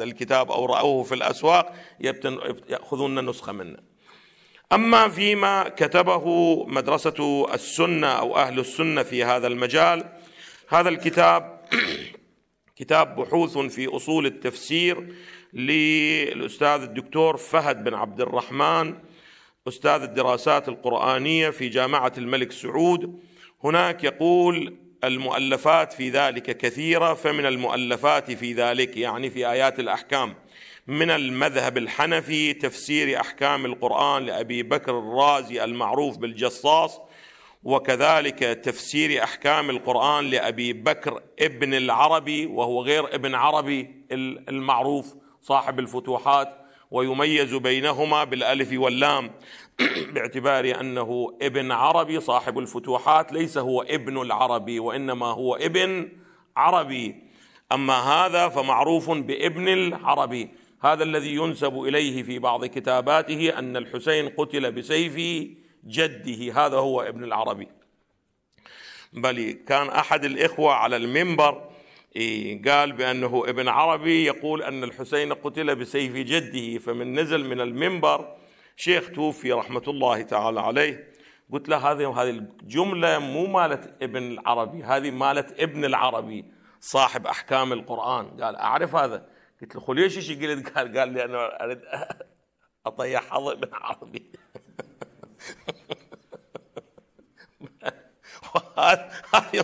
الكتاب أو رأوه في الأسواق يأخذون نسخة منه أما فيما كتبه مدرسة السنة أو أهل السنة في هذا المجال هذا الكتاب كتاب بحوث في أصول التفسير للأستاذ الدكتور فهد بن عبد الرحمن أستاذ الدراسات القرآنية في جامعة الملك سعود هناك يقول المؤلفات في ذلك كثيرة فمن المؤلفات في ذلك يعني في آيات الأحكام من المذهب الحنفي تفسير أحكام القرآن لأبي بكر الرازي المعروف بالجصاص وكذلك تفسير أحكام القرآن لأبي بكر ابن العربي وهو غير ابن عربي المعروف صاحب الفتوحات ويميز بينهما بالالف واللام باعتبار انه ابن عربي صاحب الفتوحات ليس هو ابن العربي وانما هو ابن عربي اما هذا فمعروف بابن العربي هذا الذي ينسب اليه في بعض كتاباته ان الحسين قتل بسيف جده هذا هو ابن العربي بل كان احد الاخوه على المنبر قال بأنه ابن عربي يقول أن الحسين قتل بسيف جده فمن نزل من المنبر شيخ توفي رحمة الله تعالى عليه قلت له هذه هذه الجملة مو مالت ابن العربي هذه مالت ابن العربي صاحب أحكام القرآن قال أعرف هذا قلت له خليه ايش قلت قال قال لي أنا أريد أطيح حظ ابن عربي هذه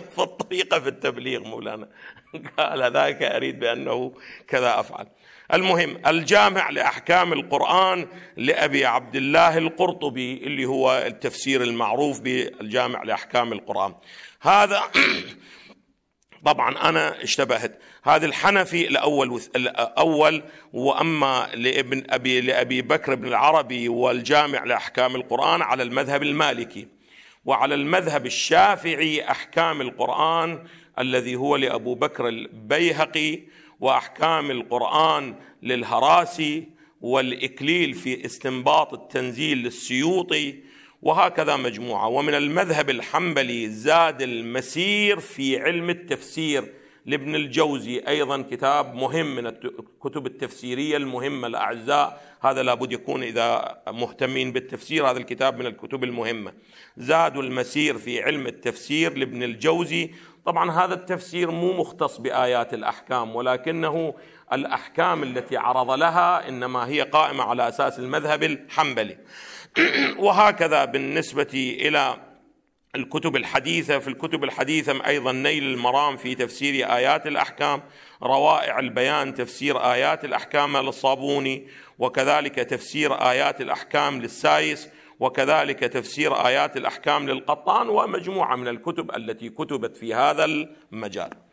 دقيقة في التبليغ مولانا قال ذاك أريد بأنه كذا أفعل المهم الجامع لأحكام القرآن لأبي عبد الله القرطبي اللي هو التفسير المعروف بالجامع لأحكام القرآن هذا طبعا أنا اشتبهت هذا الحنفي الأول الأول وأما لابن أبي لأبي بكر بن العربي والجامع لأحكام القرآن على المذهب المالكي وعلى المذهب الشافعي احكام القران الذي هو لابو بكر البيهقي واحكام القران للهراسي والاكليل في استنباط التنزيل للسيوطي وهكذا مجموعه ومن المذهب الحنبلي زاد المسير في علم التفسير لابن الجوزي أيضا كتاب مهم من الكتب التفسيرية المهمة الأعزاء هذا لابد يكون إذا مهتمين بالتفسير هذا الكتاب من الكتب المهمة زاد المسير في علم التفسير لابن الجوزي طبعا هذا التفسير مو مختص بآيات الأحكام ولكنه الأحكام التي عرض لها إنما هي قائمة على أساس المذهب الحنبلي وهكذا بالنسبة إلى الكتب الحديثة في الكتب الحديثة أيضا نيل المرام في تفسير آيات الأحكام روائع البيان تفسير آيات الأحكام للصابوني وكذلك تفسير آيات الأحكام للسايس وكذلك تفسير آيات الأحكام للقطان ومجموعة من الكتب التي كتبت في هذا المجال